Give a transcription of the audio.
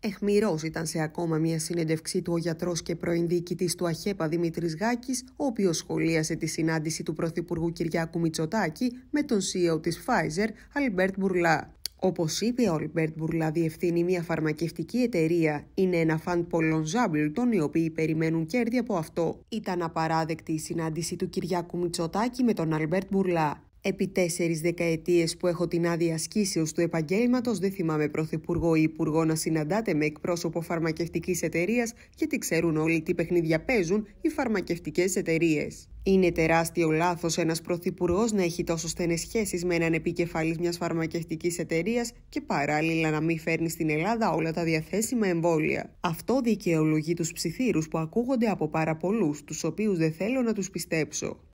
Εχμηρός ήταν σε ακόμα μια συνέντευξή του ο γιατρός και πρώην διοικητής του ΑΧΕΠΑ Δημήτρης Γάκης, ο οποίος σχολίασε τη συνάντηση του Πρωθυπουργού Κυριάκου Μητσοτάκη με τον CEO της Pfizer, Αλμπέρτ Μπουρλά. Όπως είπε, ο Αλμπέρτ Μπουρλά διευθύνει μια φαρμακευτική εταιρεία. Είναι ένα φαντ πολλών ζάμπλουτων, οι οποίοι περιμένουν κέρδη από αυτό. Ήταν απαράδεκτη η συνάντηση του Κυριάκου Μητσοτάκη με τον Αλμπέρτ Μπουρλά. Επί τέσσερις δεκαετίες που έχω την άδεια ασκήσεως του επαγγέλματος, δεν θυμάμαι πρωθυπουργό ή υπουργό να συναντάτε με εκπρόσωπο φαρμακευτικής εταιρείας, γιατί ξέρουν όλοι τι παιχνίδια παίζουν οι φαρμακευτικές εταιρείες. Είναι τεράστιο λάθος ένας πρωθυπουργός να έχει τόσο στενές σχέσεις με έναν επικεφαλής μιας φαρμακευτικής εταιρείας και παράλληλα να μην φέρνει στην Ελλάδα όλα τα διαθέσιμα εμβόλια. Αυτό δικαιολογεί τους ψιθύρους που ακούγονται από πάρα πολλούς, τους οποίους δεν θέλω να τους πιστέψω.